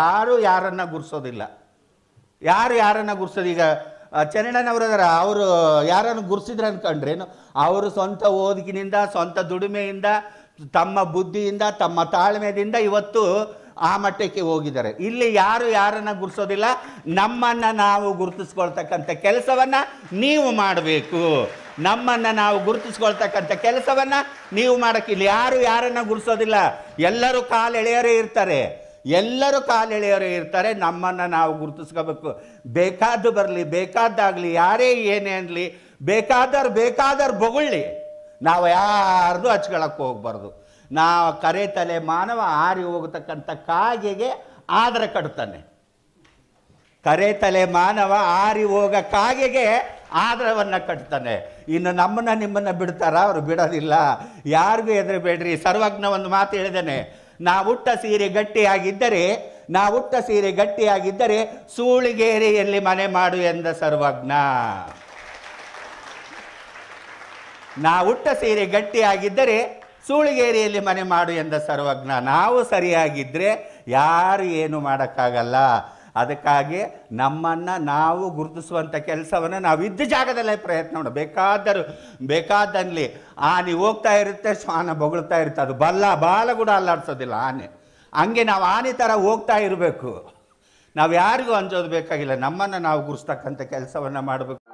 ಯಾರು ಯಾರನ್ನ ಗುರ್ಸೋದಿಲ್ಲ ಯಾರು ಯಾರನ್ನ ಗುರ್ಸೋದು ಈಗ ಚನ್ನಣ್ಣನವರದಾರ ಅವರು ಯಾರನ್ನು ಗುರ್ಸಿದ್ರೆ ಅಂದ್ಕೊಂಡ್ರೇನು ಅವರು ಸ್ವಂತ ಓದಿಗಿನಿಂದ ಸ್ವಂತ ದುಡಿಮೆಯಿಂದ ತಮ್ಮ ಬುದ್ಧಿಯಿಂದ ತಮ್ಮ ತಾಳ್ಮೆಯಿಂದ ಇವತ್ತು ಆ ಮಟ್ಟಕ್ಕೆ ಹೋಗಿದ್ದಾರೆ ಇಲ್ಲಿ ಯಾರು ಯಾರನ್ನ ಗುರ್ಸೋದಿಲ್ಲ ನಮ್ಮನ್ನು ನಾವು ಗುರುತಿಸ್ಕೊಳ್ತಕ್ಕಂಥ ಕೆಲಸವನ್ನ ನೀವು ಮಾಡಬೇಕು ನಮ್ಮನ್ನು ನಾವು ಗುರುತಿಸ್ಕೊಳ್ತಕ್ಕಂಥ ಕೆಲಸವನ್ನು ನೀವು ಮಾಡೋಕ್ಕಿಲ್ಲ ಯಾರು ಯಾರನ್ನು ಗುರ್ಸೋದಿಲ್ಲ ಎಲ್ಲರೂ ಕಾಲು ಎಳೆಯರೇ ಇರ್ತಾರೆ ಎಲ್ಲರೂ ಕಾಲೆಳೆಯರು ಇರ್ತಾರೆ ನಮ್ಮನ್ನು ನಾವು ಗುರುತಿಸ್ಕೋಬೇಕು ಬೇಕಾದ್ದು ಬರಲಿ ಬೇಕಾದ್ದಾಗಲಿ ಯಾರೇ ಏನೇ ಅನ್ನಲಿ ಬೇಕಾದರು ಬೇಕಾದರು ಬೊಗಳಿ ನಾವು ಯಾರ್ದು ಹಚ್ಕೊಳಕ್ಕೆ ಹೋಗ್ಬಾರ್ದು ನಾವು ಕರೆ ತಲೆ ಮಾನವ ಆರಿ ಹೋಗತಕ್ಕಂಥ ಕಾಗೆಗೆ ಆದರೆ ಕಟ್ತಾನೆ ಕರೆ ತಲೆ ಮಾನವ ಆರಿ ಹೋಗ ಕಾಗೆಗೆ ಆದ್ರವನ್ನು ಕಟ್ತಾನೆ ಇನ್ನು ನಮ್ಮನ್ನು ನಿಮ್ಮನ್ನು ಬಿಡ್ತಾರ ಅವರು ಬಿಡೋದಿಲ್ಲ ಯಾರಿಗೂ ಹೆದರಬೇಡ್ರಿ ಸರ್ವಜ್ಞ ಒಂದು ಮಾತು ಹೇಳಿದಾನೆ ನಾವುಟ್ಟ ಸೀರೆ ಗಟ್ಟಿಯಾಗಿದ್ದರೆ ನಾವುಟ್ಟ ಸೀರೆ ಗಟ್ಟಿಯಾಗಿದ್ದರೆ ಸೂಳಿಗೆರೆಯಲ್ಲಿ ಮನೆ ಮಾಡು ಎಂದ ಸರ್ವಜ್ಞ ನಾವುಟ್ಟ ಸೀರೆ ಗಟ್ಟಿಯಾಗಿದ್ದರೆ ಸೂಳಿಗೆರೆಯಲ್ಲಿ ಮನೆ ಮಾಡು ಎಂದ ಸರ್ವಜ್ಞ ನಾವು ಸರಿಯಾಗಿದ್ದರೆ ಯಾರು ಏನು ಮಾಡೋಕ್ಕಾಗಲ್ಲ ಅದಕ್ಕಾಗಿ ನಮ್ಮನ್ನು ನಾವು ಗುರುತಿಸುವಂಥ ಕೆಲಸವನ್ನು ನಾವು ಇದ್ದ ಜಾಗದಲ್ಲೇ ಪ್ರಯತ್ನ ಮಾಡೋ ಬೇಕಾದರೂ ಬೇಕಾದಲ್ಲಿ ಆನೆ ಹೋಗ್ತಾ ಇರುತ್ತೆ ಶ್ವಾನ ಬೊಗಳ್ತಾ ಇರುತ್ತೆ ಅದು ಬಲ್ಲ ಬಾಲ ಕೂಡ ಅಲ್ಲಾಡ್ಸೋದಿಲ್ಲ ಆನೆ ಹಂಗೆ ನಾವು ಆನೆ ಥರ ಹೋಗ್ತಾ ಇರಬೇಕು ನಾವು ಯಾರಿಗೂ ಅಂಜೋದು ಬೇಕಾಗಿಲ್ಲ ನಮ್ಮನ್ನು ನಾವು ಗುರುಸ್ತಕ್ಕಂಥ ಕೆಲಸವನ್ನು ಮಾಡಬೇಕು